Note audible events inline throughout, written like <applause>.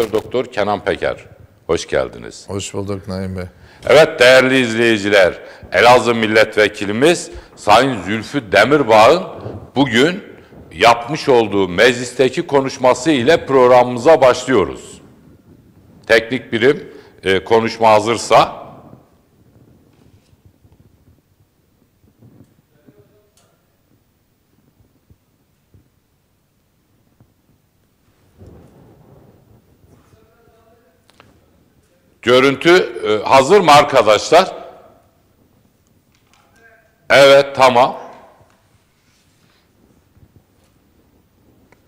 Doktor Kenan Peker. Hoş geldiniz. Hoş bulduk Naim Bey. Evet değerli izleyiciler, Elazığ milletvekilimiz Sayın Zülfü Demirbağ'ın bugün yapmış olduğu meclisteki konuşması ile programımıza başlıyoruz. Teknik birim e, konuşma hazırsa Görüntü e, hazır mı arkadaşlar? Evet, tamam.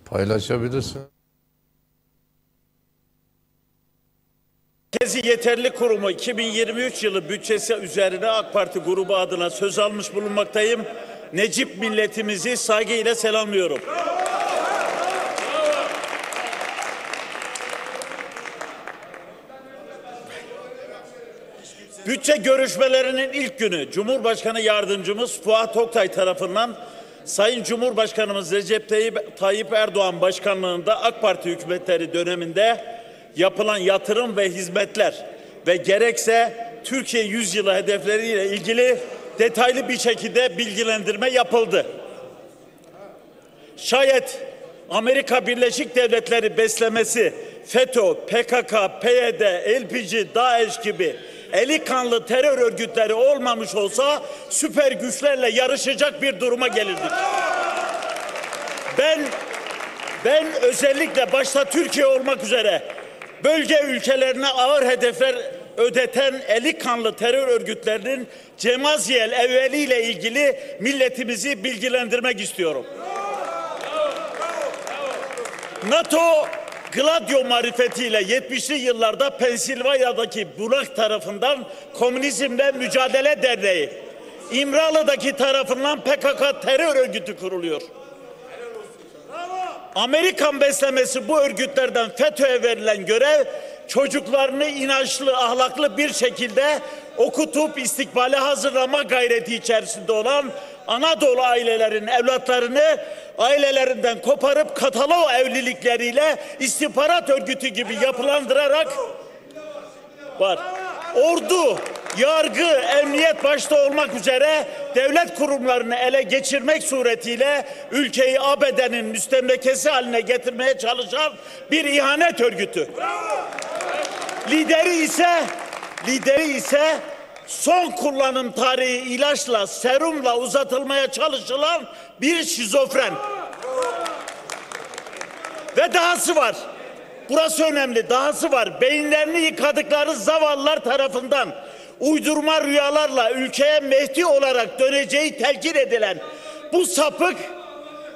Paylaşabilirsin. Merkezi Yeterli Kurumu 2023 yılı bütçesi üzerine AK Parti grubu adına söz almış bulunmaktayım. Necip milletimizi saygıyla selamlıyorum. Bütçe görüşmelerinin ilk günü Cumhurbaşkanı Yardımcımız Fuat Oktay tarafından Sayın Cumhurbaşkanımız Recep Tayyip Erdoğan başkanlığında AK Parti hükümetleri döneminde yapılan yatırım ve hizmetler ve gerekse Türkiye 100 Yılı hedefleriyle ilgili detaylı bir şekilde bilgilendirme yapıldı. Şayet Amerika Birleşik Devletleri beslemesi FETÖ, PKK, PYD, LPG, DAEŞ gibi eli kanlı terör örgütleri olmamış olsa süper güçlerle yarışacak bir duruma gelirdik. Ben ben özellikle başta Türkiye olmak üzere bölge ülkelerine ağır hedefler ödeten eli kanlı terör örgütlerinin Cemaziyel evveliyle ilgili milletimizi bilgilendirmek istiyorum. NATO Gladio marifetiyle 70'li yıllarda Pensilvanya'daki Burak tarafından Komünizmle Mücadele Derneği, İmralı'daki tarafından PKK terör örgütü kuruluyor. Amerikan beslemesi bu örgütlerden FETÖ'ye verilen görev çocuklarını inançlı, ahlaklı bir şekilde okutup istikbale hazırlama gayreti içerisinde olan Anadolu ailelerin evlatlarını ailelerinden koparıp katalog evlilikleriyle istihbarat örgütü gibi yapılandırarak var. Ordu yargı, emniyet başta olmak üzere devlet kurumlarını ele geçirmek suretiyle ülkeyi ABD'nin müstemlekesi haline getirmeye çalışan bir ihanet örgütü. Lideri ise lideri ise son kullanım tarihi ilaçla, serumla uzatılmaya çalışılan bir şizofren. Ve dahası var. Burası önemli. Dahası var. Beyinlerini yıkadıkları zavallar tarafından uydurma rüyalarla ülkeye Mehdi olarak döneceği telkin edilen bu sapık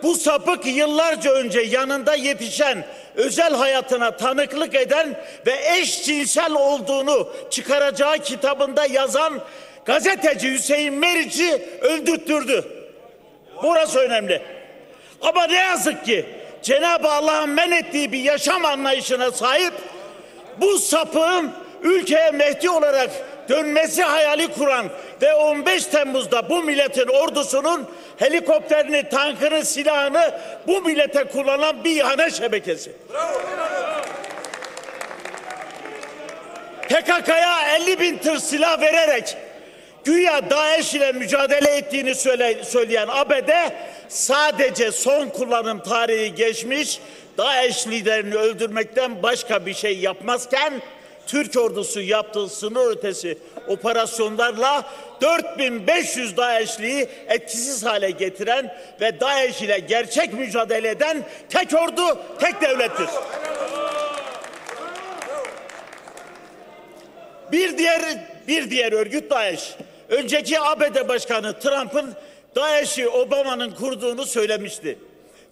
bu sapık yıllarca önce yanında yetişen özel hayatına tanıklık eden ve eşcinsel olduğunu çıkaracağı kitabında yazan gazeteci Hüseyin Meriç'i öldürttürdü. Burası önemli. Ama ne yazık ki Cenab-ı Allah'ın men ettiği bir yaşam anlayışına sahip bu sapığın ülkeye Mehdi olarak dönmesi hayali kuran ve 15 Temmuz'da bu milletin ordusunun helikopterini, tankını, silahını bu millete kullanan bir ihane şebekesi. Bravo, PKK'ya 50 bin tır silah vererek güya DAEŞ ile mücadele ettiğini söyle, söyleyen ABD sadece son kullanım tarihi geçmiş DAEŞ liderini öldürmekten başka bir şey yapmazken Türk ordusu yaptığı sınır ötesi operasyonlarla 4500 DAEŞ'liği etkisiz hale getiren ve DAEŞ ile gerçek mücadele eden tek ordu, tek devlettir. Bir diğer bir diğer örgüt DAEŞ. Önceki ABD Başkanı Trump'ın DAEŞ'i Obama'nın kurduğunu söylemişti.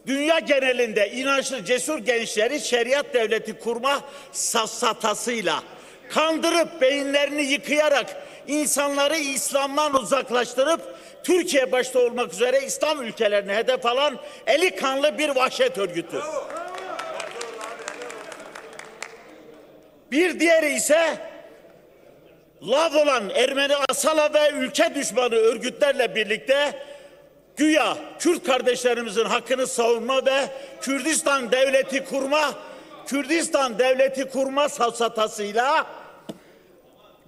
Dünya genelinde inançlı cesur gençleri şeriat devleti kurma safsatasıyla kandırıp beyinlerini yıkayarak insanları İslam'dan uzaklaştırıp Türkiye başta olmak üzere İslam ülkelerini hedef alan eli kanlı bir vahşet örgütü. Bir diğeri ise lav olan Ermeni asala ve ülke düşmanı örgütlerle birlikte Güya Kürt kardeşlerimizin hakkını savunma ve Kürdistan devleti kurma, Kürdistan devleti kurma sasatasıyla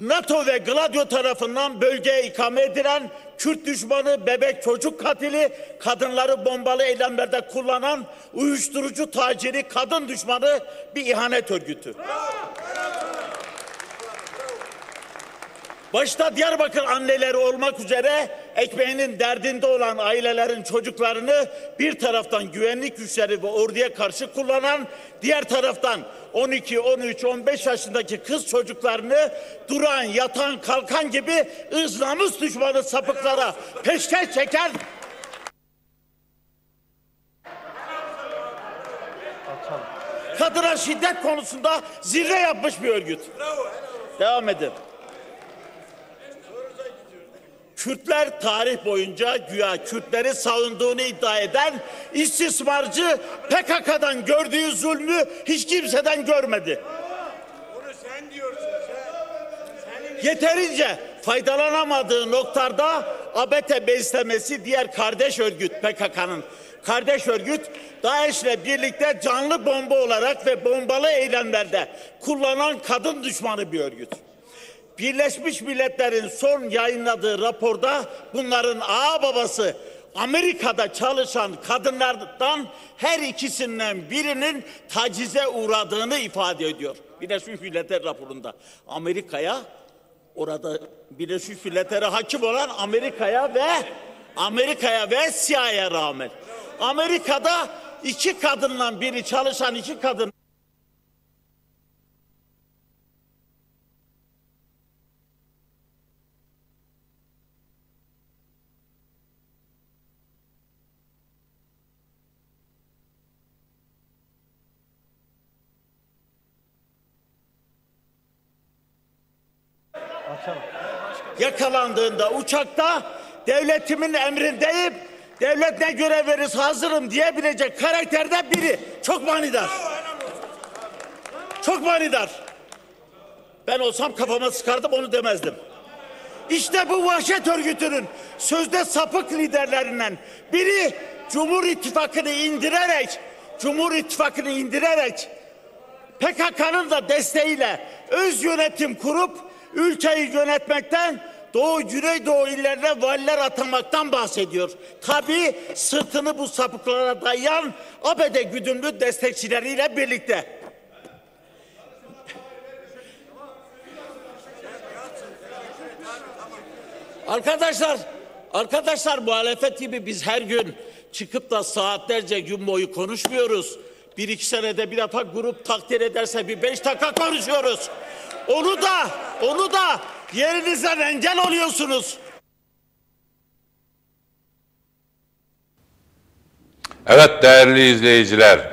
NATO ve Gladio tarafından bölgeye ikame edilen Kürt düşmanı, bebek çocuk katili, kadınları bombalı eylemlerde kullanan uyuşturucu taciri, kadın düşmanı bir ihanet örgütü. Başta Diyarbakır anneleri olmak üzere ekmeğinin derdinde olan ailelerin çocuklarını bir taraftan güvenlik güçleri ve orduya karşı kullanan, diğer taraftan 12, 13, 15 yaşındaki kız çocuklarını duran, yatan, kalkan gibi ıznamus düşmanı sapıklara peşkeş çeken kadına şiddet konusunda zirve yapmış bir örgüt. Devam edin. Kürtler tarih boyunca güya Kürtleri savunduğunu iddia eden istismarcı PKK'dan gördüğü zulmü hiç kimseden görmedi. Onu sen diyorsun sen. Yeterince faydalanamadığı noktada abete beslemesi diğer kardeş örgüt PKK'nın kardeş örgüt DAEŞ'le birlikte canlı bomba olarak ve bombalı eylemlerde kullanan kadın düşmanı bir örgüt. Birleşmiş Milletler'in son yayınladığı raporda bunların ağ babası Amerika'da çalışan kadınlardan her ikisinden birinin tacize uğradığını ifade ediyor. Birleşmiş Milletler raporunda. Amerika'ya orada Birleşmiş Milletler'e hakim olan Amerika'ya ve Amerika'ya ve CIA'ya rağmen. Amerika'da iki kadınla biri çalışan iki kadın yakalandığında uçakta devletimin emrindeyim, devlet ne görev verirse hazırım diyebilecek karakterde biri. Çok manidar. Çok manidar. Ben olsam kafama sıkardım onu demezdim. İşte bu vahşet örgütünün sözde sapık liderlerinden biri Cumhur İttifakı'nı indirerek Cumhur İttifakı'nı indirerek PKK'nın da desteğiyle öz yönetim kurup ülkeyi yönetmekten Doğu Güneydoğu illerine valiler atamaktan bahsediyor. Tabii sırtını bu sapıklara dayayan ABD güdümlü destekçileriyle birlikte. Arkadaşlar, arkadaşlar muhalefet gibi biz her gün çıkıp da saatlerce gün boyu konuşmuyoruz. Bir iki senede bir defa grup takdir ederse bir beş dakika konuşuyoruz. Onu da, onu da Yerinize engel oluyorsunuz. Evet değerli izleyiciler,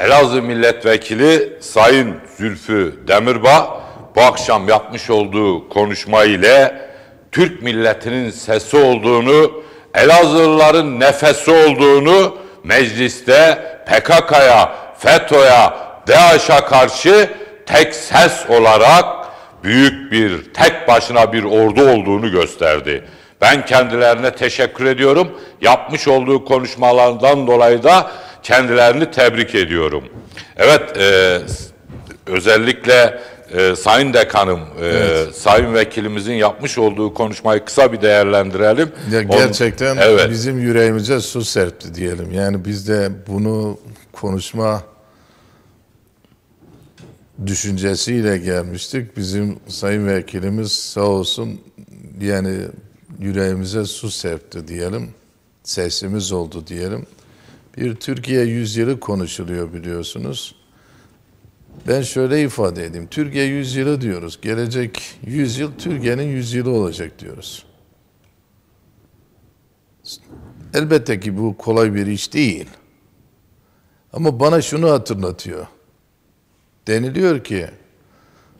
Elazığ Milletvekili Sayın Zülfü Demirbağ bu akşam yapmış olduğu konuşma ile Türk milletinin sesi olduğunu, Elazığlıların nefesi olduğunu mecliste PKK'ya, FETÖ'ye, DAEŞ'a karşı tek ses olarak büyük bir, tek başına bir ordu olduğunu gösterdi. Ben kendilerine teşekkür ediyorum. Yapmış olduğu konuşmalardan dolayı da kendilerini tebrik ediyorum. Evet, e, özellikle e, Sayın Dekanım, e, evet. Sayın Vekilimizin yapmış olduğu konuşmayı kısa bir değerlendirelim. Ya gerçekten Onun, evet. bizim yüreğimize su serpti diyelim. Yani biz de bunu konuşma düşüncesiyle gelmiştik. Bizim sayın vekilimiz sağ olsun yani yüreğimize su serpti diyelim. Sesimiz oldu diyelim. Bir Türkiye yüzyılı konuşuluyor biliyorsunuz. Ben şöyle ifade edeyim. Türkiye yüzyılı diyoruz. Gelecek yüzyıl Türkiye'nin yüzyılı olacak diyoruz. Elbette ki bu kolay bir iş değil. Ama bana şunu hatırlatıyor deniliyor ki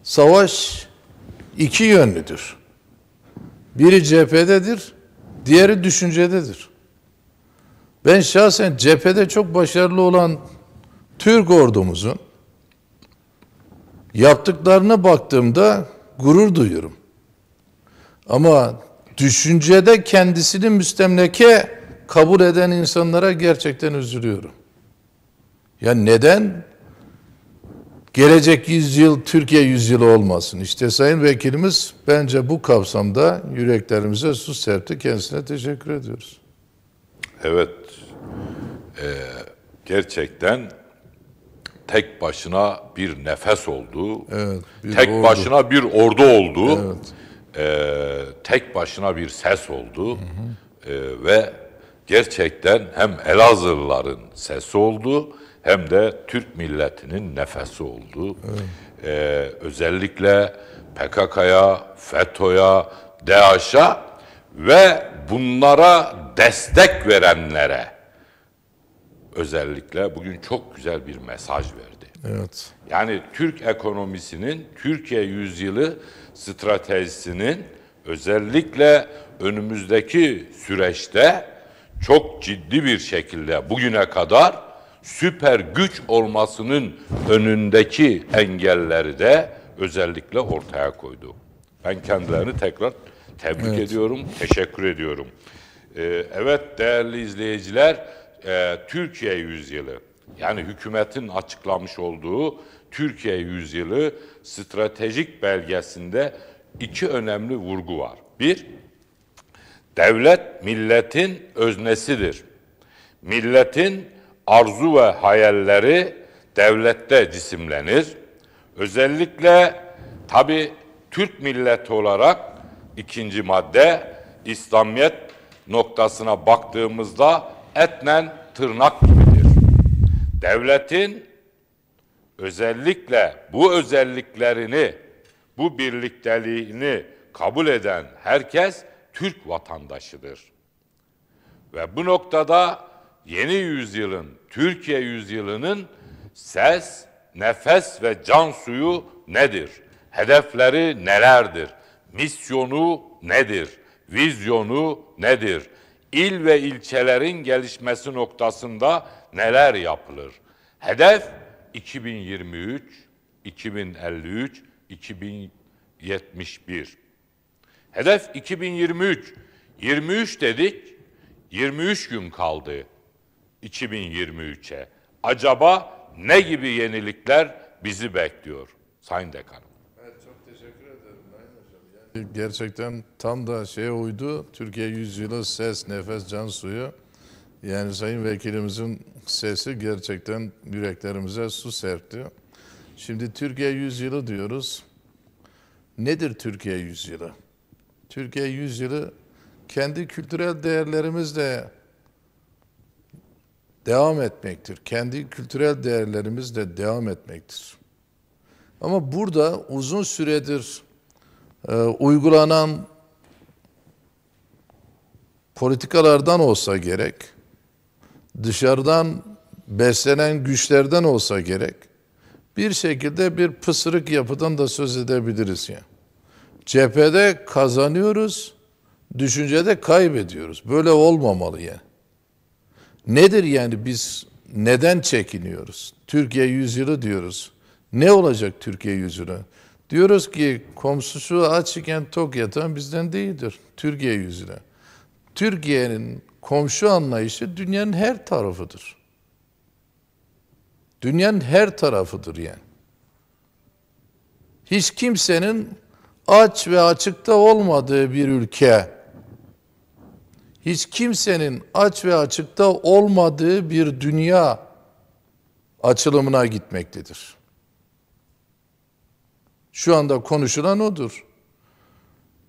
savaş iki yönlüdür. Biri cephededir, diğeri düşüncededir. Ben şahsen cephede çok başarılı olan Türk ordumuzun yaptıklarına baktığımda gurur duyuyorum. Ama düşüncede kendisini müstemleke kabul eden insanlara gerçekten üzülüyorum. Ya neden gelecek yüzyıl Türkiye yüzyılı olmasın. İşte Sayın Vekilimiz bence bu kapsamda yüreklerimize su serpti. Kendisine teşekkür ediyoruz. Evet. E, gerçekten tek başına bir nefes olduğu, evet, bir tek ordu. başına bir ordu olduğu, evet. e, tek başına bir ses olduğu hı hı. E, ve gerçekten hem Elazığlıların sesi olduğu hem de Türk milletinin nefesi oldu. Evet. Ee, özellikle PKK'ya, FETÖ'ye, DAEŞ'e ve bunlara destek verenlere özellikle bugün çok güzel bir mesaj verdi. Evet. Yani Türk ekonomisinin, Türkiye yüzyılı stratejisinin özellikle önümüzdeki süreçte çok ciddi bir şekilde bugüne kadar süper güç olmasının önündeki engelleri de özellikle ortaya koydu. Ben kendilerini tekrar tebrik evet. ediyorum, teşekkür ediyorum. Ee, evet değerli izleyiciler, e, Türkiye yüzyılı yani hükümetin açıklamış olduğu Türkiye yüzyılı stratejik belgesinde iki önemli vurgu var. Bir, devlet milletin öznesidir. Milletin arzu ve hayalleri devlette cisimlenir. Özellikle tabi Türk milleti olarak ikinci madde İslamiyet noktasına baktığımızda etnen tırnak gibidir. Devletin özellikle bu özelliklerini, bu birlikteliğini kabul eden herkes Türk vatandaşıdır. Ve bu noktada yeni yüzyılın, Türkiye yüzyılının ses, nefes ve can suyu nedir? Hedefleri nelerdir? Misyonu nedir? Vizyonu nedir? İl ve ilçelerin gelişmesi noktasında neler yapılır? Hedef 2023, 2053, 2071. Hedef 2023. 23 dedik, 23 gün kaldı. 2023'e. Acaba ne gibi yenilikler bizi bekliyor Sayın Dekanım? Evet, çok teşekkür ederim Sayın Hocam. Gerçekten tam da şeye uydu. Türkiye 100 Yılı Ses, Nefes, Can Suyu. Yani Sayın Vekilimizin sesi gerçekten yüreklerimize su serpti. Şimdi Türkiye 100 Yılı diyoruz. Nedir Türkiye 100 Yılı Türkiye 100 Yılı kendi kültürel değerlerimizle devam etmektir. Kendi kültürel değerlerimizle devam etmektir. Ama burada uzun süredir e, uygulanan politikalardan olsa gerek, dışarıdan beslenen güçlerden olsa gerek, bir şekilde bir pısırık yapıdan da söz edebiliriz ya. Yani. Cephede kazanıyoruz, düşüncede kaybediyoruz. Böyle olmamalı yani. Nedir yani biz neden çekiniyoruz? Türkiye yüzyılı diyoruz. Ne olacak Türkiye yüzyılı? Diyoruz ki komşusu aç iken tok yatan bizden değildir. Türkiye yüzyılı. Türkiye'nin komşu anlayışı dünyanın her tarafıdır. Dünyanın her tarafıdır yani. Hiç kimsenin aç ve açıkta olmadığı bir ülke hiç kimsenin aç ve açıkta olmadığı bir dünya açılımına gitmektedir. Şu anda konuşulan odur.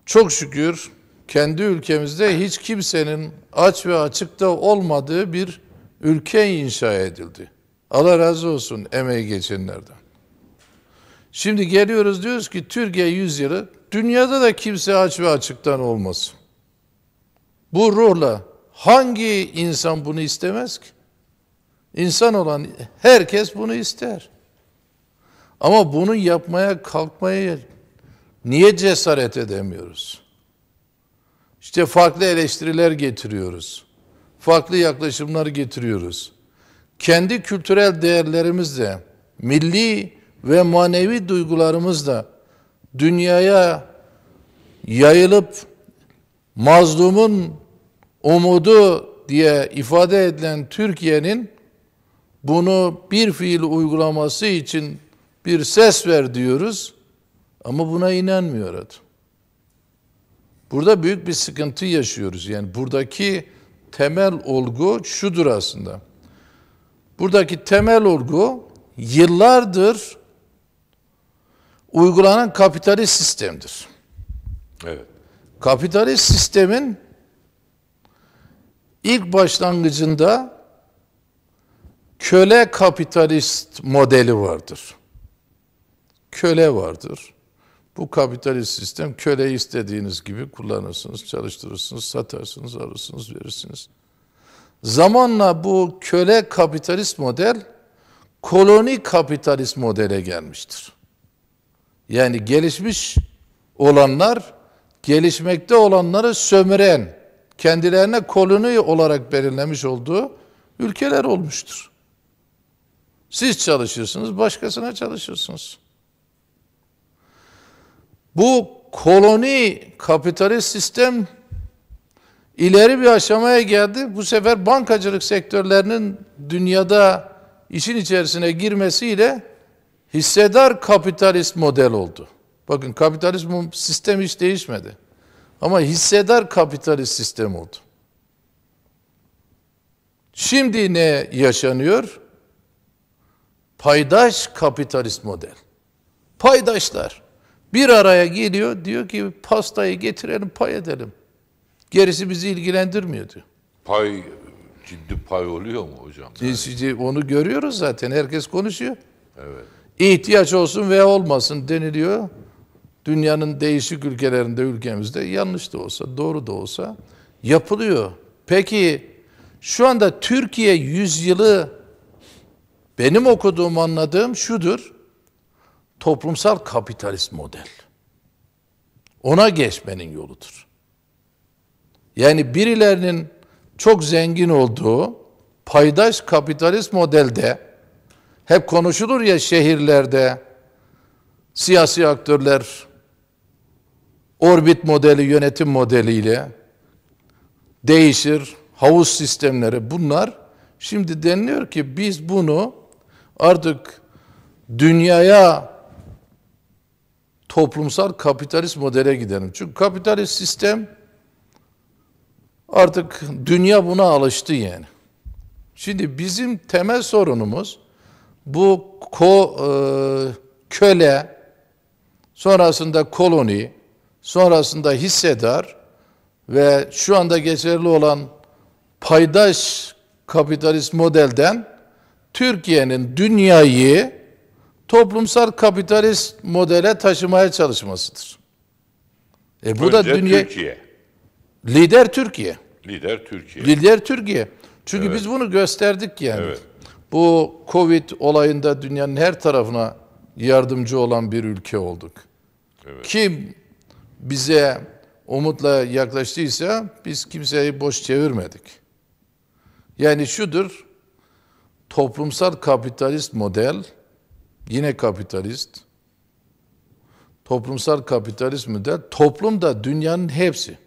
Çok şükür kendi ülkemizde hiç kimsenin aç ve açıkta olmadığı bir ülke inşa edildi. Allah razı olsun emeği geçenlerden. Şimdi geliyoruz diyoruz ki Türkiye 100 yılı dünyada da kimse aç ve açıktan olmasın bu ruhla hangi insan bunu istemez ki? İnsan olan herkes bunu ister. Ama bunu yapmaya kalkmaya niye cesaret edemiyoruz? İşte farklı eleştiriler getiriyoruz. Farklı yaklaşımlar getiriyoruz. Kendi kültürel değerlerimizle, milli ve manevi duygularımızla dünyaya yayılıp mazlumun umudu diye ifade edilen Türkiye'nin bunu bir fiil uygulaması için bir ses ver diyoruz ama buna inanmıyor adam. Burada büyük bir sıkıntı yaşıyoruz. Yani buradaki temel olgu şudur aslında. Buradaki temel olgu yıllardır uygulanan kapitalist sistemdir. Evet. Kapitalist sistemin ilk başlangıcında köle kapitalist modeli vardır. Köle vardır. Bu kapitalist sistem köleyi istediğiniz gibi kullanırsınız, çalıştırırsınız, satarsınız, alırsınız, verirsiniz. Zamanla bu köle kapitalist model koloni kapitalist modele gelmiştir. Yani gelişmiş olanlar gelişmekte olanları sömüren kendilerine koloni olarak belirlemiş olduğu ülkeler olmuştur. Siz çalışıyorsunuz, başkasına çalışıyorsunuz. Bu koloni kapitalist sistem ileri bir aşamaya geldi. Bu sefer bankacılık sektörlerinin dünyada işin içerisine girmesiyle hissedar kapitalist model oldu. Bakın kapitalist sistem hiç değişmedi. Ama hissedar kapitalist sistem oldu. Şimdi ne yaşanıyor? Paydaş kapitalist model. Paydaşlar bir araya geliyor diyor ki pastayı getirelim pay edelim. Gerisi bizi ilgilendirmiyor diyor. Pay ciddi pay oluyor mu hocam? Yani. E onu görüyoruz zaten herkes konuşuyor. Evet. İhtiyaç olsun veya olmasın deniliyor dünyanın değişik ülkelerinde ülkemizde yanlış da olsa doğru da olsa yapılıyor. Peki şu anda Türkiye yüzyılı benim okuduğum anladığım şudur. Toplumsal kapitalist model. Ona geçmenin yoludur. Yani birilerinin çok zengin olduğu paydaş kapitalist modelde hep konuşulur ya şehirlerde siyasi aktörler orbit modeli yönetim modeliyle değişir. Havuz sistemleri bunlar. Şimdi deniliyor ki biz bunu artık dünyaya toplumsal kapitalist modele gidelim. Çünkü kapitalist sistem artık dünya buna alıştı yani. Şimdi bizim temel sorunumuz bu ko, e, köle sonrasında koloni sonrasında hissedar ve şu anda geçerli olan paydaş kapitalist modelden Türkiye'nin dünyayı toplumsal kapitalist modele taşımaya çalışmasıdır. E bu Önce da dünya Türkiye. Lider Türkiye. Lider Türkiye. Lider Türkiye. Çünkü evet. biz bunu gösterdik yani. Evet. Bu Covid olayında dünyanın her tarafına yardımcı olan bir ülke olduk. Evet. Kim bize umutla yaklaştıysa biz kimseyi boş çevirmedik. Yani şudur, toplumsal kapitalist model, yine kapitalist, toplumsal kapitalist model, toplum da dünyanın hepsi.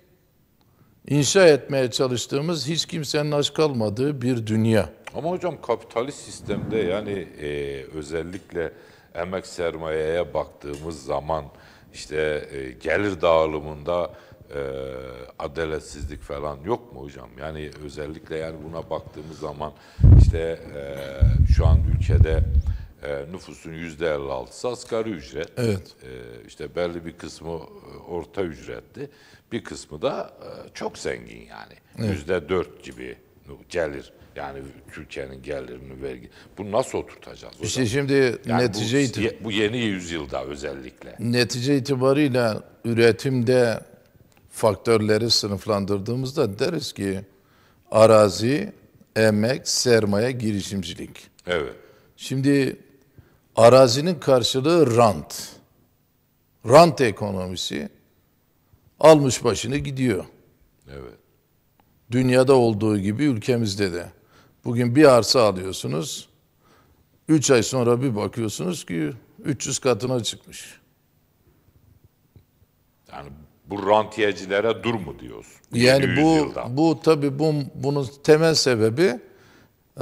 İnşa etmeye çalıştığımız hiç kimsenin aç kalmadığı bir dünya. Ama hocam kapitalist sistemde yani e, özellikle emek sermayeye baktığımız zaman işte e, gelir dağılımında e, adaletsizlik falan yok mu hocam? Yani özellikle yani buna baktığımız zaman işte e, şu an ülkede e, nüfusun yüzde 56'sı asgari ücret. Evet. E, işte belli bir kısmı e, orta ücretli, bir kısmı da e, çok zengin yani yüzde evet. 4 gibi gelir. Yani Türkiye'nin gelirini vergi. Bu nasıl oturtacağız? İşte şimdi yani netice bu, bu yeni yüzyılda özellikle. Netice itibarıyla üretimde faktörleri sınıflandırdığımızda deriz ki arazi, emek, sermaye, girişimcilik. Evet. Şimdi arazinin karşılığı rant. Rant ekonomisi almış başını gidiyor. Evet. Dünyada olduğu gibi ülkemizde de. Bugün bir arsa alıyorsunuz. 3 ay sonra bir bakıyorsunuz ki 300 katına çıkmış. Yani bu rantiyecilere dur mu diyorsun? Yani bu yıldan. bu tabi bu bunun temel sebebi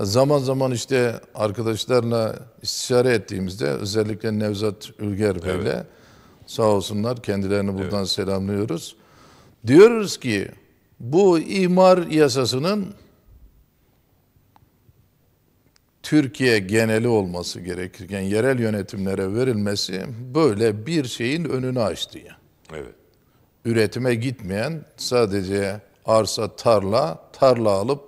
zaman zaman işte arkadaşlarla istişare ettiğimizde özellikle Nevzat Ülger Bey'le evet. sağ olsunlar kendilerini buradan evet. selamlıyoruz. Diyoruz ki bu imar yasasının Türkiye geneli olması gerekirken yerel yönetimlere verilmesi böyle bir şeyin önünü açtı ya. Evet. Üretime gitmeyen sadece arsa tarla, tarla alıp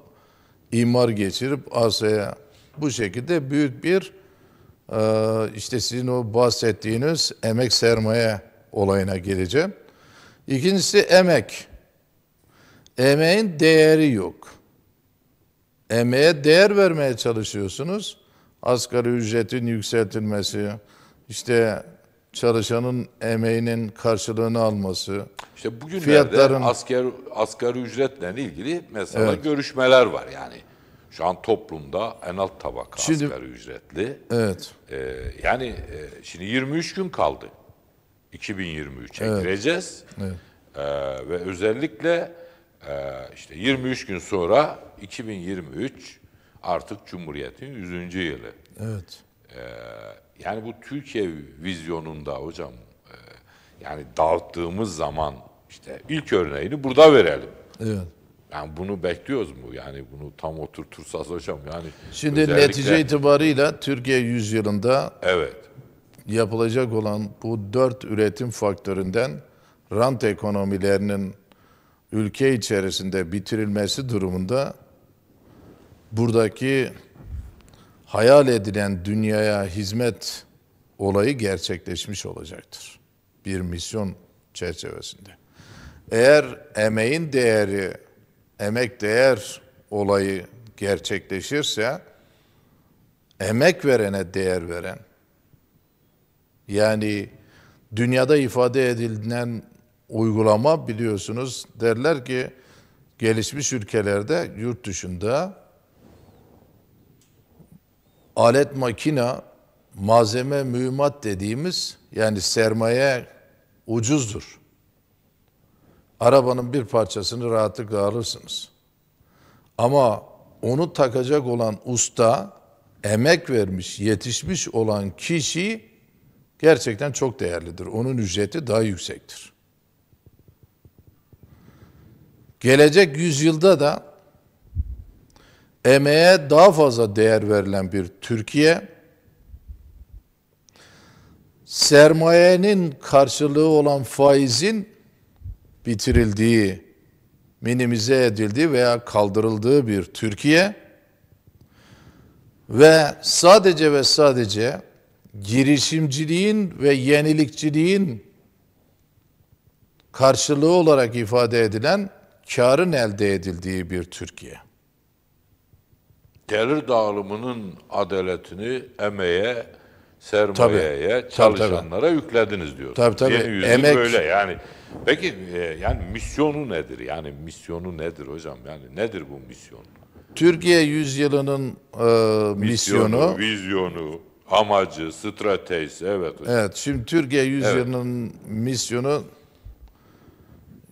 imar geçirip arsaya bu şekilde büyük bir e, işte sizin o bahsettiğiniz emek sermaye olayına geleceğim. İkincisi emek. Emeğin değeri yok. Emeğe değer vermeye çalışıyorsunuz. Asgari ücretin yükseltilmesi, işte çalışanın emeğinin karşılığını alması. İşte bugünlerde fiyatların... asker, asgari ücretle ilgili mesela evet. görüşmeler var yani. Şu an toplumda en alt tabaka şimdi, asgari ücretli. Evet. Ee, yani e, şimdi 23 gün kaldı. 2023'e evet. gireceğiz. Evet. Ee, ve özellikle ee, işte 23 gün sonra 2023 artık Cumhuriyet'in 100. yılı. Evet. Ee, yani bu Türkiye vizyonunda hocam e, yani dağıttığımız zaman işte ilk örneğini burada verelim. Evet. Yani bunu bekliyoruz mu? Yani bunu tam oturtursa hocam yani. Şimdi özellikle... netice itibarıyla Türkiye yılında evet. yapılacak olan bu dört üretim faktöründen rant ekonomilerinin ülke içerisinde bitirilmesi durumunda buradaki hayal edilen dünyaya hizmet olayı gerçekleşmiş olacaktır. Bir misyon çerçevesinde. Eğer emeğin değeri, emek değer olayı gerçekleşirse emek verene değer veren yani dünyada ifade edilen uygulama biliyorsunuz derler ki gelişmiş ülkelerde yurt dışında alet makina malzeme mühimmat dediğimiz yani sermaye ucuzdur. Arabanın bir parçasını rahatlıkla alırsınız. Ama onu takacak olan usta, emek vermiş, yetişmiş olan kişi gerçekten çok değerlidir. Onun ücreti daha yüksektir. Gelecek yüzyılda da emeğe daha fazla değer verilen bir Türkiye, sermayenin karşılığı olan faizin bitirildiği, minimize edildiği veya kaldırıldığı bir Türkiye ve sadece ve sadece girişimciliğin ve yenilikçiliğin karşılığı olarak ifade edilen karın elde edildiği bir Türkiye. Gelir dağılımının adaletini emeğe, sermayeye, tabii, çalışanlara tabii. yüklediniz diyor. Tabii tabii. Yeni Emek... böyle yani. Peki e, yani misyonu nedir? Yani misyonu nedir hocam? Yani nedir bu misyon? Türkiye yüzyılının e, misyonu, misyonu, vizyonu, amacı, stratejisi evet hocam. Evet şimdi Türkiye yüzyılının evet. misyonu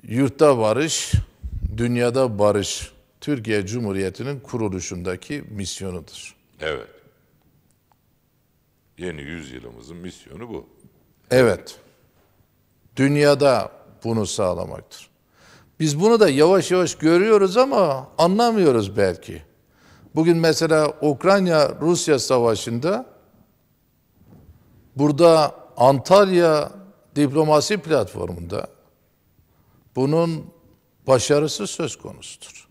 yurtta barış, dünyada barış Türkiye Cumhuriyeti'nin kuruluşundaki misyonudur. Evet. Yeni yüzyılımızın misyonu bu. Evet. Dünyada bunu sağlamaktır. Biz bunu da yavaş yavaş görüyoruz ama anlamıyoruz belki. Bugün mesela Ukrayna-Rusya savaşında burada Antalya diplomasi platformunda bunun başarısı söz konusudur.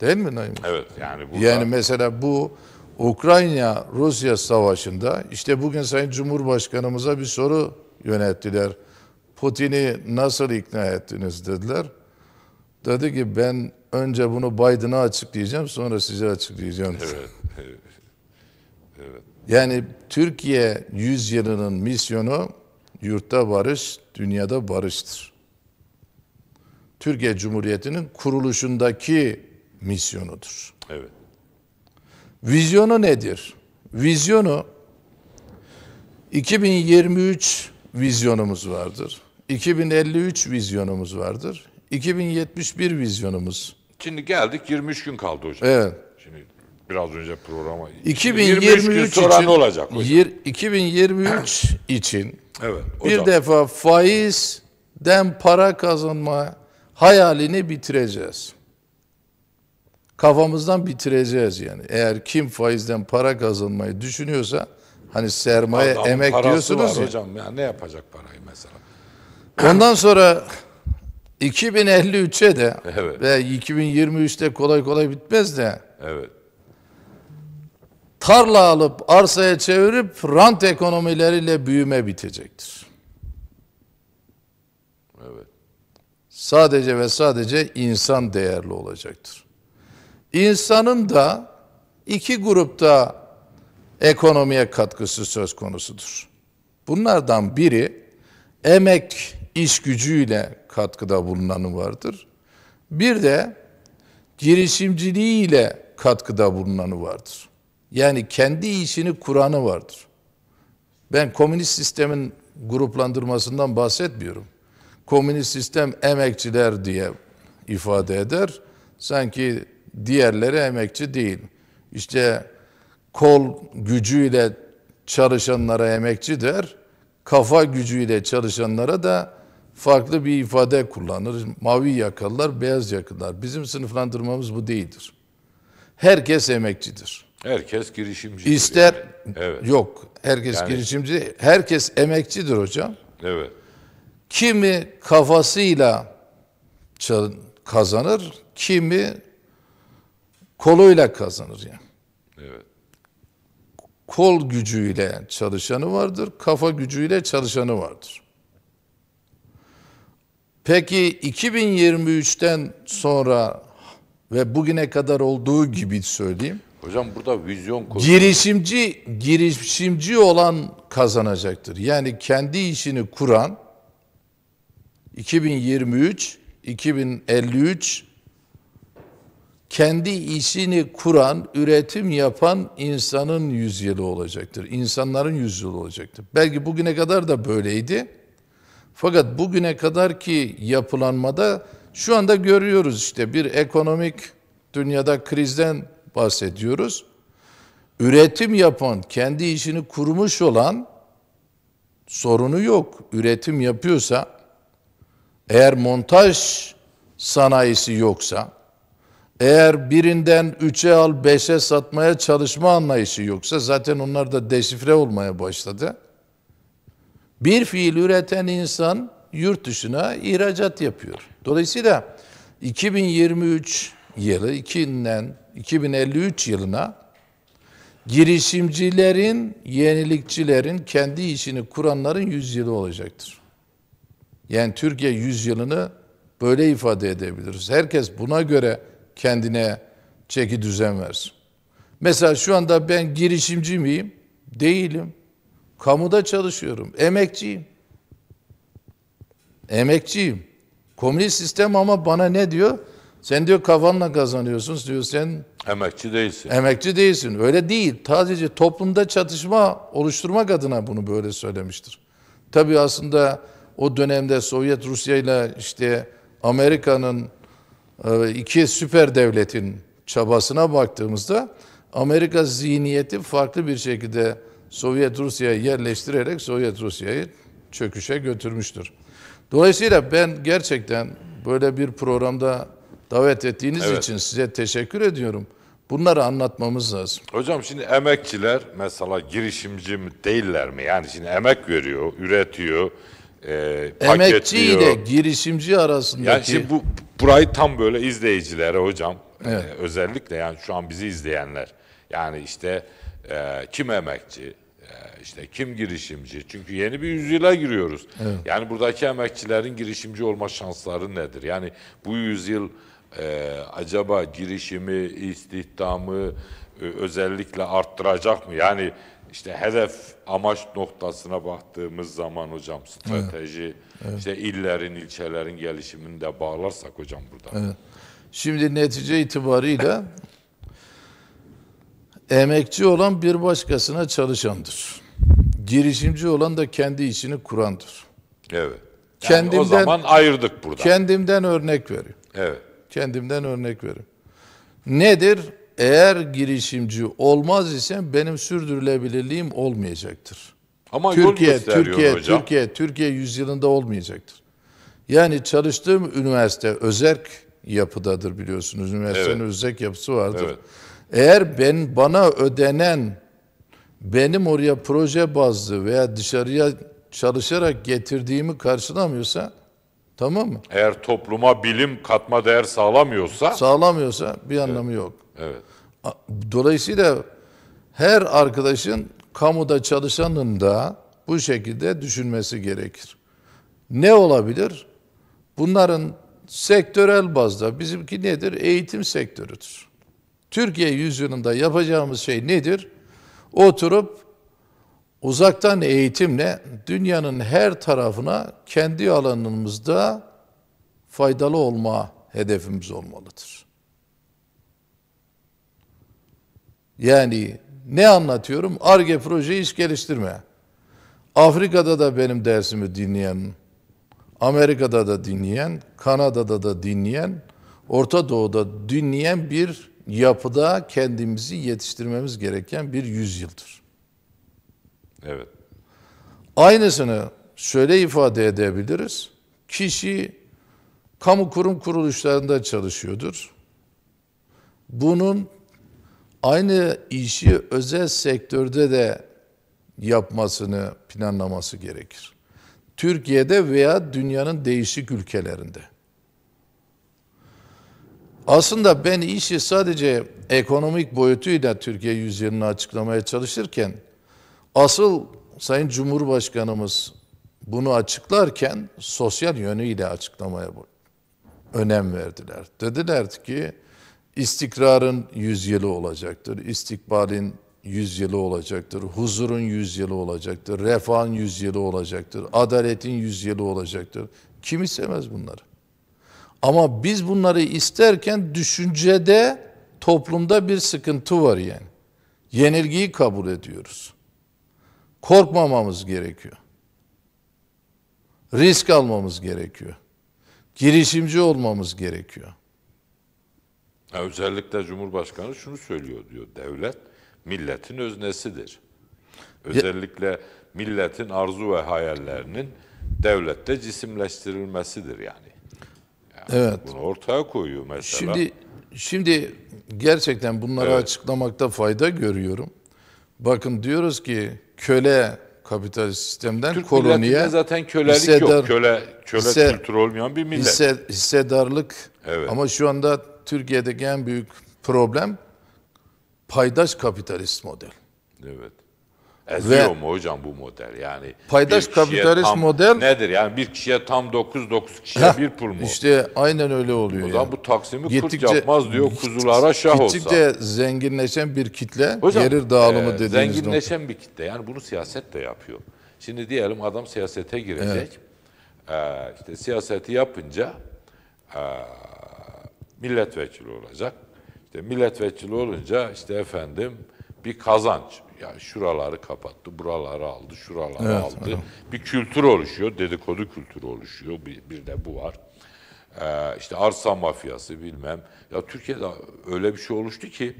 Değil mi Naim? Evet yani bu. Yani mesela bu Ukrayna-Rusya savaşında işte bugün Sayın Cumhurbaşkanımıza bir soru yönettiler. Putin'i nasıl ikna ettiniz dediler. Dedi ki ben önce bunu Biden'a açıklayacağım sonra size açıklayacağım. Evet. evet. Yani Türkiye yüzyılının misyonu yurtta barış, dünyada barıştır. Türkiye Cumhuriyeti'nin kuruluşundaki misyonudur. Evet. Vizyonu nedir? Vizyonu 2023 vizyonumuz vardır. 2053 vizyonumuz vardır. 2071 vizyonumuz. Şimdi geldik 23 gün kaldı hocam. Evet. Şimdi biraz önce programa 2023 23 gün sonra için, ne olacak hocam? 2023 <clears throat> için evet, hocam. bir defa faizden para kazanma hayalini bitireceğiz. Kafamızdan bitireceğiz yani. Eğer kim faizden para kazanmayı düşünüyorsa hani sermaye Adamın emek diyorsunuz ya. hocam ya ne yapacak parayı mesela? Ondan sonra 2053'e de Evet. ve 2023'te kolay kolay bitmez de Evet. tarla alıp arsaya çevirip rant ekonomileriyle büyüme bitecektir. sadece ve sadece insan değerli olacaktır. İnsanın da iki grupta ekonomiye katkısı söz konusudur. Bunlardan biri emek iş gücüyle katkıda bulunanı vardır. Bir de girişimciliğiyle katkıda bulunanı vardır. Yani kendi işini kuranı vardır. Ben komünist sistemin gruplandırmasından bahsetmiyorum komünist sistem emekçiler diye ifade eder. Sanki diğerleri emekçi değil. İşte kol gücüyle çalışanlara emekçi der. Kafa gücüyle çalışanlara da farklı bir ifade kullanır. Mavi yakalılar, beyaz yakalılar. Bizim sınıflandırmamız bu değildir. Herkes emekçidir. Herkes girişimci. İster yani. evet. yok. Herkes yani, girişimci. Herkes emekçidir hocam. Evet. Kimi kafasıyla kazanır, kimi koluyla kazanır yani. Evet. Kol gücüyle çalışanı vardır, kafa gücüyle çalışanı vardır. Peki 2023'ten sonra ve bugüne kadar olduğu gibi söyleyeyim. Hocam burada vizyon konusu. Girişimci girişimci olan kazanacaktır. Yani kendi işini kuran 2023, 2053 kendi işini kuran, üretim yapan insanın yüzyılı olacaktır. İnsanların yüzyılı olacaktır. Belki bugüne kadar da böyleydi. Fakat bugüne kadar ki yapılanmada şu anda görüyoruz işte bir ekonomik dünyada krizden bahsediyoruz. Üretim yapan, kendi işini kurmuş olan sorunu yok. Üretim yapıyorsa eğer montaj sanayisi yoksa, eğer birinden üçe al beşe satmaya çalışma anlayışı yoksa zaten onlar da deşifre olmaya başladı. Bir fiil üreten insan yurt dışına ihracat yapıyor. Dolayısıyla 2023 yılı 2000'den 2053 yılına girişimcilerin, yenilikçilerin, kendi işini kuranların yüzyılı olacaktır. Yani Türkiye yüzyılını böyle ifade edebiliriz. Herkes buna göre kendine çeki düzen versin. Mesela şu anda ben girişimci miyim? Değilim. Kamuda çalışıyorum. Emekçiyim. Emekçiyim. Komünist sistem ama bana ne diyor? Sen diyor kafanla kazanıyorsun diyor sen. Emekçi değilsin. Emekçi değilsin. Öyle değil. Sadece toplumda çatışma oluşturmak adına bunu böyle söylemiştir. Tabii aslında o dönemde Sovyet Rusya ile işte Amerika'nın e, iki süper devletin çabasına baktığımızda Amerika zihniyeti farklı bir şekilde Sovyet Rusya'yı yerleştirerek Sovyet Rusya'yı çöküşe götürmüştür. Dolayısıyla ben gerçekten böyle bir programda davet ettiğiniz evet. için size teşekkür ediyorum. Bunları anlatmamız lazım. Hocam şimdi emekçiler mesela girişimci değiller mi? Yani şimdi emek veriyor, üretiyor, e, Emekçi ile girişimci arasında. Yani şimdi bu, burayı tam böyle izleyicilere hocam evet. e, özellikle yani şu an bizi izleyenler yani işte e, kim emekçi, e, işte kim girişimci? Çünkü yeni bir yüzyıla giriyoruz. Evet. Yani buradaki emekçilerin girişimci olma şansları nedir? Yani bu yüzyıl e, acaba girişimi, istihdamı e, özellikle arttıracak mı? Yani işte hedef amaç noktasına baktığımız zaman hocam strateji evet. işte illerin ilçelerin gelişiminde de bağlarsak hocam burada. Evet. Şimdi netice itibarıyla emekçi olan bir başkasına çalışandır. Girişimci olan da kendi işini kurandır. Evet. Yani kendimden, o zaman ayırdık burada. Kendimden örnek veriyorum. Evet. Kendimden örnek veriyorum. Nedir? eğer girişimci olmaz isem benim sürdürülebilirliğim olmayacaktır. Ama Türkiye Türkiye hocam. Türkiye Türkiye yüzyılında olmayacaktır. Yani çalıştığım üniversite özerk yapıdadır biliyorsunuz. Üniversitenin evet. özerk yapısı vardır. Evet. Eğer ben bana ödenen benim oraya proje bazlı veya dışarıya çalışarak getirdiğimi karşılamıyorsa Tamam mı? Eğer topluma bilim katma değer sağlamıyorsa sağlamıyorsa bir anlamı evet. yok. Evet. Dolayısıyla her arkadaşın kamuda çalışanın da bu şekilde düşünmesi gerekir. Ne olabilir? Bunların sektörel bazda bizimki nedir? Eğitim sektörüdür. Türkiye yüzyılında yapacağımız şey nedir? Oturup uzaktan eğitimle dünyanın her tarafına kendi alanımızda faydalı olma hedefimiz olmalıdır. Yani ne anlatıyorum? ARGE projeyi iş geliştirme. Afrika'da da benim dersimi dinleyen, Amerika'da da dinleyen, Kanada'da da dinleyen, Orta Doğu'da dinleyen bir yapıda kendimizi yetiştirmemiz gereken bir yüzyıldır. Evet. Aynısını şöyle ifade edebiliriz. Kişi kamu kurum kuruluşlarında çalışıyordur. Bunun aynı işi özel sektörde de yapmasını planlaması gerekir. Türkiye'de veya dünyanın değişik ülkelerinde. Aslında ben işi sadece ekonomik boyutuyla Türkiye yüzyılını açıklamaya çalışırken asıl Sayın Cumhurbaşkanımız bunu açıklarken sosyal yönüyle açıklamaya önem verdiler. Dediler ki istikrarın yüzyılı olacaktır, istikbalin yüzyılı olacaktır, huzurun yüzyılı olacaktır, refahın yüzyılı olacaktır, adaletin yüzyılı olacaktır. Kim istemez bunları? Ama biz bunları isterken düşüncede toplumda bir sıkıntı var yani. Yenilgiyi kabul ediyoruz. Korkmamamız gerekiyor. Risk almamız gerekiyor. Girişimci olmamız gerekiyor. Ya özellikle Cumhurbaşkanı şunu söylüyor diyor. Devlet milletin öznesidir. Özellikle milletin arzu ve hayallerinin devlette cisimleştirilmesidir yani. yani evet. Bunu ortaya koyuyor mesela. Şimdi şimdi gerçekten bunları evet. açıklamakta fayda görüyorum. Bakın diyoruz ki köle kapitalist sistemden Türk koloniye zaten kölelik hissedar, yok. Köle köle hisse, kültürü olmayan bir millet. Hisse, hissedarlık. Evet. Ama şu anda Türkiye'deki en büyük problem paydaş kapitalist model. Evet. Eziyor Ve mu hocam bu model? Yani paydaş kapitalist tam, model nedir? Yani bir kişiye tam 9 9 kişiye Heh, bir pul mu? İşte aynen öyle oluyor. O zaman yani. bu Taksim'i gittikçe, kurt yapmaz diyor kuzulara şah gittikçe olsa. Gittikçe zenginleşen bir kitle hocam, gelir dağılımı e, dediğiniz zenginleşen nokta. bir kitle. Yani bunu siyaset de yapıyor. Şimdi diyelim adam siyasete girecek. Evet. Ee, işte siyaseti yapınca ee, milletvekili olacak. İşte milletvekili olunca işte efendim bir kazanç. Yani şuraları kapattı, buraları aldı, şuraları evet, aldı. Adam. Bir kültür oluşuyor, dedikodu kültürü oluşuyor. Bir, bir de bu var. Ee, işte arsa mafyası bilmem. Ya Türkiye'de öyle bir şey oluştu ki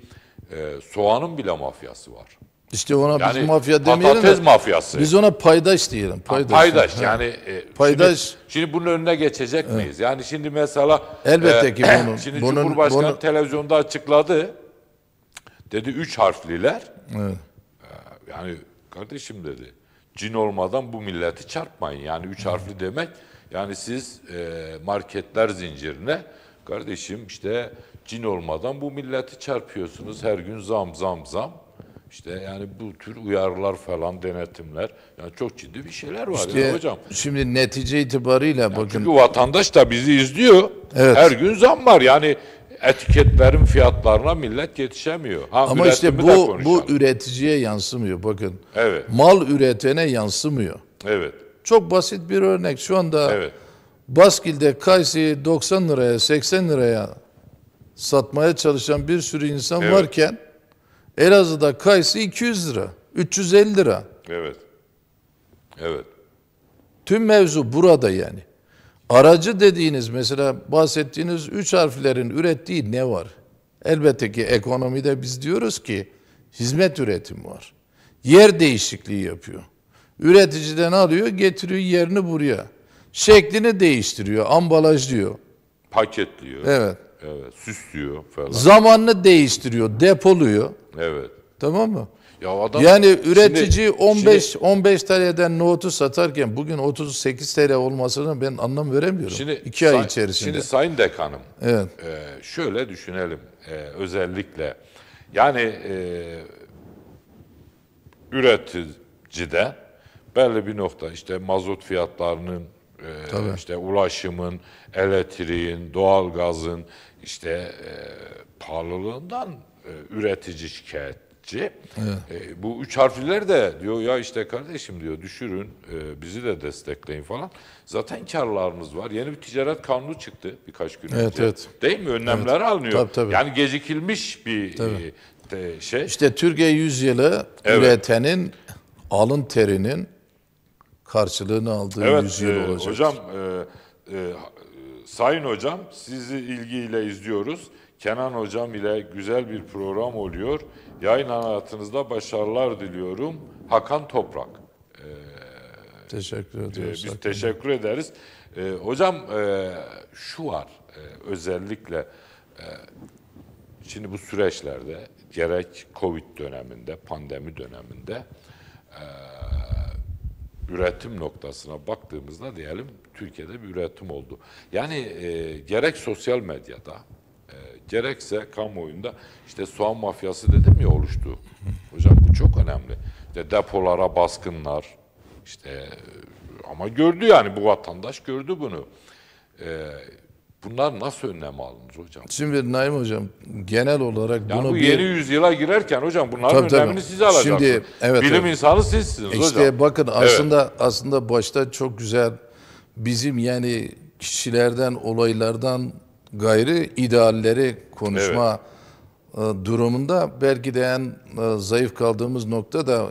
e, soğanın bile mafyası var. İşte ona yani, biz mafya demeyelim patates de, mafyası. Biz ona paydaş diyelim. Paydaş. paydaş yani. E, paydaş. Şimdi, şimdi bunun önüne geçecek evet. miyiz? Yani şimdi mesela. Elbette e, ki bunun. <clears throat> Şimdi bunun, Cumhurbaşkanı bunun, televizyonda açıkladı. Dedi üç harfliler. Evet. E, yani kardeşim dedi. Cin olmadan bu milleti çarpmayın. Yani üç harfli demek. Yani siz e, marketler zincirine kardeşim işte cin olmadan bu milleti çarpıyorsunuz. Her gün zam zam zam. İşte yani bu tür uyarılar falan denetimler yani çok ciddi bir şeyler var işte, ya hocam. Şimdi netice itibarıyla yani bakın. Çünkü vatandaş da bizi izliyor. Evet. Her gün zam var yani etiketlerin fiyatlarına millet yetişemiyor. Ha, Ama işte bu bu üreticiye yansımıyor bakın. Evet. Mal üretene yansımıyor. Evet. Çok basit bir örnek şu anda evet. Baskil'de Kayseri 90 liraya 80 liraya satmaya çalışan bir sürü insan evet. varken Elazığ'da kayısı 200 lira, 350 lira. Evet. Evet. Tüm mevzu burada yani. Aracı dediğiniz mesela bahsettiğiniz üç harflerin ürettiği ne var? Elbette ki ekonomide biz diyoruz ki hizmet üretim var. Yer değişikliği yapıyor. Üreticiden alıyor, getiriyor yerini buraya. Şeklini değiştiriyor, ambalajlıyor. Paketliyor. Evet. Evet, süslüyor falan. Zamanını değiştiriyor, depoluyor. Evet. Tamam mı? Ya adam, yani üretici şimdi, 15 şimdi, 15 TL'den nohutu satarken bugün 38 TL olmasına ben anlam veremiyorum. Şimdi, 2 ay içerisinde. Şimdi Sayın Dekanım. Evet. E, şöyle düşünelim e, özellikle. Yani e, üreticide belli bir nokta işte mazot fiyatlarının e, Tabii. ulaşımın, elektriğin, doğalgazın işte e, pahalılığından e, üretici şikayetçi. Evet. E, bu üç harfliler de diyor ya işte kardeşim diyor düşürün e, bizi de destekleyin falan. Zaten karlarınız var. Yeni bir ticaret kanunu çıktı birkaç gün önce. Evet. Değil mi? Önlemler evet. alınıyor. Tabii, tabii. Yani gecikilmiş bir tabii. E, şey. İşte Türkiye yüzyılı evet. üretenin alın terinin karşılığını aldığı evet, yüzyıl e, olacak. Hocam, e, e, Sayın Hocam sizi ilgiyle izliyoruz. Kenan Hocam ile güzel bir program oluyor. Yayın hayatınızda başarılar diliyorum. Hakan Toprak. Ee, teşekkür e, ediyoruz. E, biz Hakan. teşekkür ederiz. E, hocam e, şu var e, özellikle e, şimdi bu süreçlerde gerek Covid döneminde, pandemi döneminde e, üretim noktasına baktığımızda diyelim Türkiye'de bir üretim oldu. Yani e, gerek sosyal medyada e, gerekse kamuoyunda işte soğan mafyası dedim ya oluştu. Hocam bu çok önemli. İşte depolara baskınlar işte e, ama gördü yani bu vatandaş gördü bunu. E, Bunlar nasıl önlem aldınız hocam? Şimdi Naim hocam genel olarak yani bunu bu yeni bir... yüzyıla girerken hocam bunların tabii, önlemini tabii. siz alacaksınız. Şimdi evet. Bilim evet. insanı sizsiniz işte hocam. İşte bakın evet. aslında aslında başta çok güzel bizim yani kişilerden olaylardan gayri idealleri konuşma evet. E, durumunda belki de en e, zayıf kaldığımız nokta da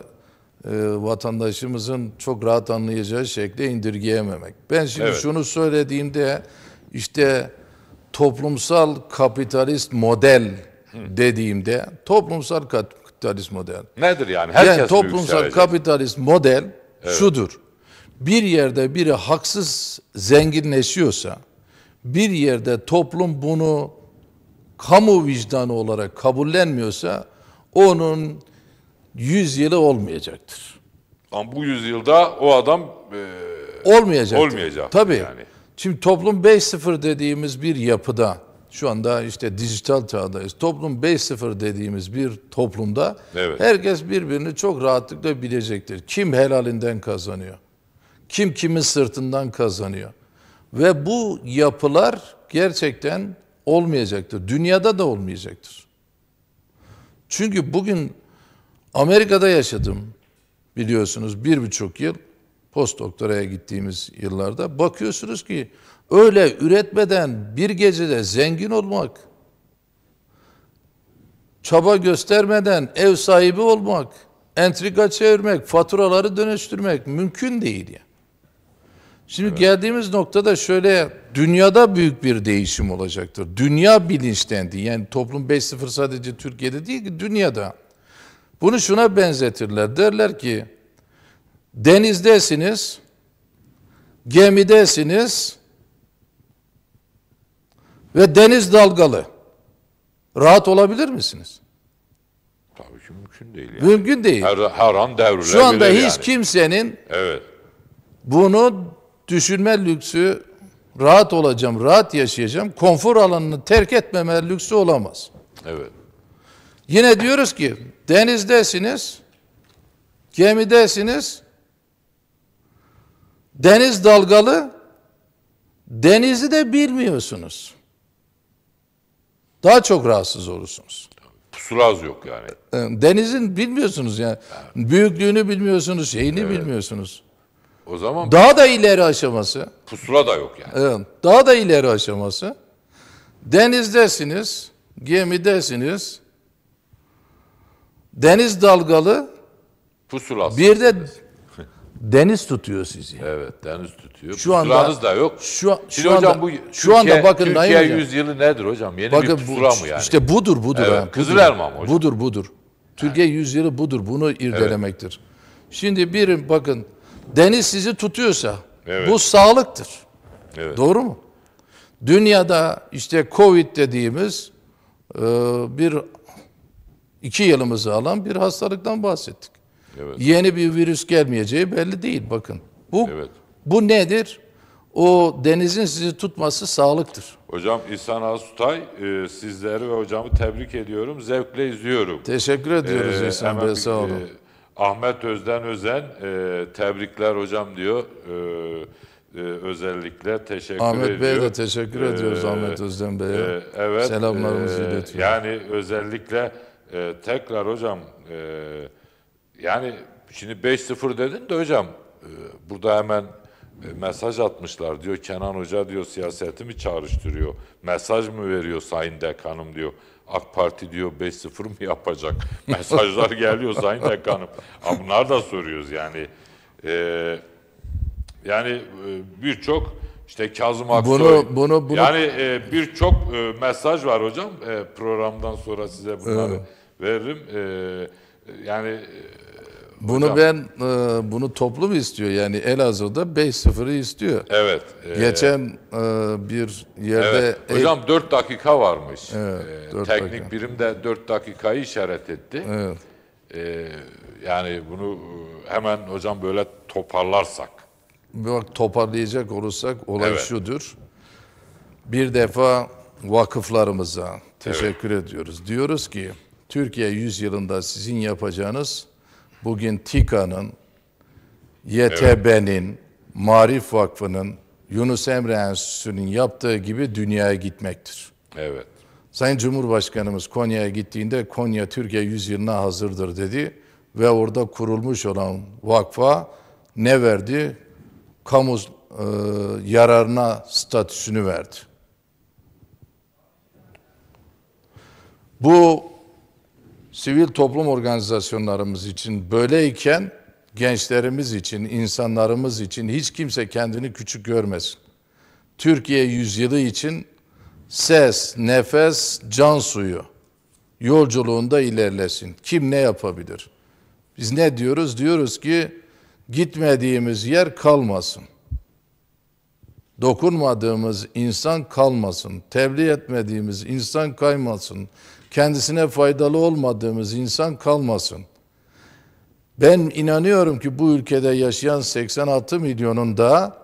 e, vatandaşımızın çok rahat anlayacağı şekilde indirgeyememek. Ben şimdi evet. şunu söylediğimde işte toplumsal kapitalist model dediğimde toplumsal kapitalist model. Nedir yani? Herkes yani toplumsal kapitalist model evet. şudur. Bir yerde biri haksız zenginleşiyorsa bir yerde toplum bunu kamu vicdanı olarak kabullenmiyorsa onun yüzyılı olmayacaktır. Ama bu yüzyılda o adam e, olmayacak. Olmayacak. Tabii. Yani. Şimdi toplum 5.0 dediğimiz bir yapıda, şu anda işte dijital çağdayız. Toplum 5.0 dediğimiz bir toplumda evet. herkes birbirini çok rahatlıkla bilecektir. Kim helalinden kazanıyor? Kim kimin sırtından kazanıyor? Ve bu yapılar gerçekten olmayacaktır. Dünyada da olmayacaktır. Çünkü bugün Amerika'da yaşadım biliyorsunuz bir buçuk yıl post doktoraya gittiğimiz yıllarda bakıyorsunuz ki öyle üretmeden bir gecede zengin olmak, çaba göstermeden ev sahibi olmak, entrika çevirmek, faturaları dönüştürmek mümkün değil ya. Şimdi evet. geldiğimiz noktada şöyle dünyada büyük bir değişim olacaktır. Dünya bilinçlendi. Yani toplum 5.0 sadece Türkiye'de değil ki dünyada. Bunu şuna benzetirler. Derler ki denizdesiniz, gemidesiniz ve deniz dalgalı. Rahat olabilir misiniz? Tabii ki mümkün değil. Yani. Mümkün değil. Her, her an devrilebilir Şu anda hiç yani. kimsenin evet. bunu düşünme lüksü, rahat olacağım, rahat yaşayacağım, konfor alanını terk etmeme lüksü olamaz. Evet. Yine diyoruz ki denizdesiniz, gemidesiniz Deniz dalgalı, denizi de bilmiyorsunuz. Daha çok rahatsız olursunuz. Pusula az yok yani. Ee, denizin bilmiyorsunuz yani. Evet. Büyüklüğünü bilmiyorsunuz, şeyini evet. bilmiyorsunuz. O zaman daha da ileri aşaması. Pusula da yok yani. Evet. Daha da ileri aşaması. Denizdesiniz, gemidesiniz. Deniz dalgalı. Pusula. Bir de Deniz tutuyor sizi. Evet, deniz tutuyor. Şu anda da yok. Şu, Şimdi şu hocam bu Türkiye, şu anda bakın Türkiye hocam. yılı nedir hocam? Yeni bakın, bir pusula bu, mı yani? İşte budur budur. Evet, yani, Kızıl hocam. Budur budur. Türkiye yani. yılı budur. Bunu irdelemektir. Evet. Şimdi birim bakın deniz sizi tutuyorsa evet. bu sağlıktır. Evet. Doğru mu? Dünyada işte Covid dediğimiz e, bir iki yılımızı alan bir hastalıktan bahsettik. Evet. Yeni bir virüs gelmeyeceği belli değil bakın. Bu evet. bu nedir? O denizin sizi tutması sağlıktır. Hocam İhsan Asutay e, sizleri ve hocamı tebrik ediyorum. Zevkle izliyorum. Teşekkür ediyoruz ee, İhsan Bey sağ e, olun. E, Ahmet Özden Özen e, tebrikler hocam diyor. E, e, özellikle teşekkür Ahmet ediyor. Ahmet Bey'e de teşekkür ee, ediyoruz Ahmet Özden Bey'e. E, evet. Selamlarımızı e, iletiyoruz. Yani özellikle e, tekrar hocam e, yani şimdi 5-0 dedin de hocam e, burada hemen e, mesaj atmışlar diyor Kenan Hoca diyor siyaseti mi çağrıştırıyor? Mesaj mı veriyor Sayın Dekanım diyor. AK Parti diyor 5-0 mı yapacak? <laughs> Mesajlar geliyor Sayın Dekanım. Ama bunlar da soruyoruz yani. Ee, yani e, birçok işte Kazım Aksoy. Bunu, bunu, bunu... Yani birçok mesaj var hocam. programdan sonra size bunları evet. veririm. E, yani bunu Hocam. ben e, bunu toplum istiyor. Yani Elazığ'da 5-0'ı istiyor. Evet. E, Geçen e, bir yerde evet. Hocam el... 4 dakika varmış. Evet, 4 e, Teknik dakika. birim de 4 dakikayı işaret etti. Evet. E, yani bunu e, hemen hocam böyle toparlarsak. Bak toparlayacak olursak olay evet. şudur. Bir defa vakıflarımıza teşekkür evet. ediyoruz. Diyoruz ki Türkiye 100 yılında sizin yapacağınız bugün TİKA'nın, YTB'nin, Marif Vakfı'nın, Yunus Emre Enstitüsü'nün yaptığı gibi dünyaya gitmektir. Evet. Sayın Cumhurbaşkanımız Konya'ya gittiğinde Konya Türkiye yüzyılına hazırdır dedi ve orada kurulmuş olan vakfa ne verdi? Kamu e, yararına statüsünü verdi. Bu sivil toplum organizasyonlarımız için böyleyken gençlerimiz için, insanlarımız için hiç kimse kendini küçük görmesin. Türkiye yüzyılı için ses, nefes, can suyu yolculuğunda ilerlesin. Kim ne yapabilir? Biz ne diyoruz? Diyoruz ki gitmediğimiz yer kalmasın. Dokunmadığımız insan kalmasın. Tebliğ etmediğimiz insan kaymasın kendisine faydalı olmadığımız insan kalmasın. Ben inanıyorum ki bu ülkede yaşayan 86 milyonun da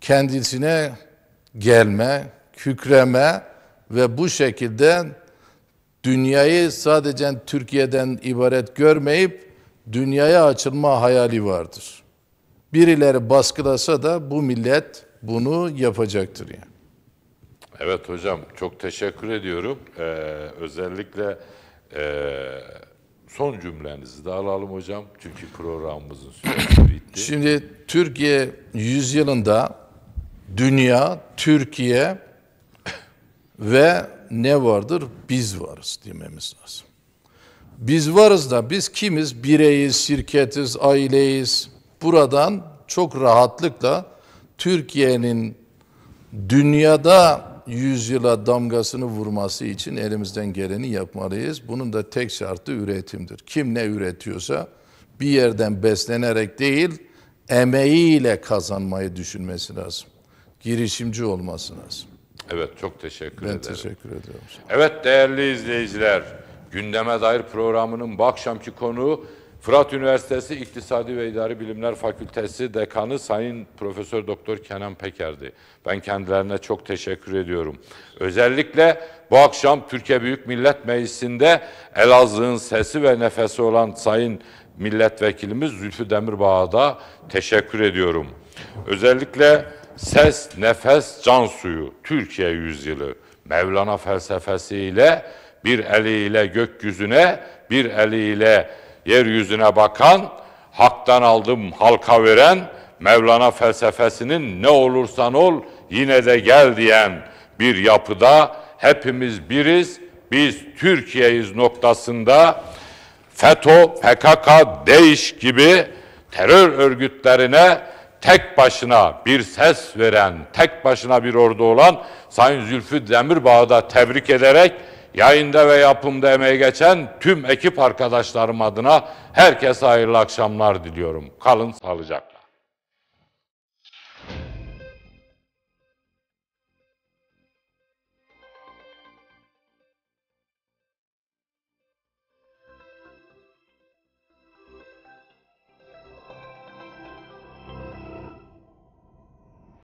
kendisine gelme, kükreme ve bu şekilde dünyayı sadece Türkiye'den ibaret görmeyip dünyaya açılma hayali vardır. Birileri baskılasa da bu millet bunu yapacaktır yani. Evet hocam çok teşekkür ediyorum. Ee, özellikle e, son cümlenizi de alalım hocam. Çünkü programımızın süresi bitti. Şimdi Türkiye yüzyılında dünya, Türkiye ve ne vardır? Biz varız dememiz lazım. Biz varız da biz kimiz? Bireyiz, şirketiz, aileyiz. Buradan çok rahatlıkla Türkiye'nin dünyada yüzyıla damgasını vurması için elimizden geleni yapmalıyız. Bunun da tek şartı üretimdir. Kim ne üretiyorsa bir yerden beslenerek değil, emeğiyle kazanmayı düşünmesi lazım. Girişimci olması lazım. Evet, çok teşekkür ben ederim. Ben teşekkür ediyorum. Evet değerli izleyiciler, gündeme dair programının bu akşamki konuğu Fırat Üniversitesi İktisadi ve İdari Bilimler Fakültesi Dekanı Sayın Profesör Doktor Kenan Peker'di. Ben kendilerine çok teşekkür ediyorum. Özellikle bu akşam Türkiye Büyük Millet Meclisi'nde Elazığ'ın sesi ve nefesi olan Sayın Milletvekilimiz Zülfü Demirbağ'a da teşekkür ediyorum. Özellikle ses, nefes, can suyu, Türkiye yüzyılı, Mevlana felsefesiyle bir eliyle gökyüzüne, bir eliyle yeryüzüne bakan, haktan aldım halka veren, Mevlana felsefesinin ne olursan ol yine de gel diyen bir yapıda hepimiz biriz, biz Türkiye'yiz noktasında FETÖ, PKK, DEİŞ gibi terör örgütlerine tek başına bir ses veren, tek başına bir ordu olan Sayın Zülfü Demirbağ'ı da tebrik ederek Yayında ve yapımda emeği geçen tüm ekip arkadaşlarım adına herkese hayırlı akşamlar diliyorum. Kalın sağlıcakla.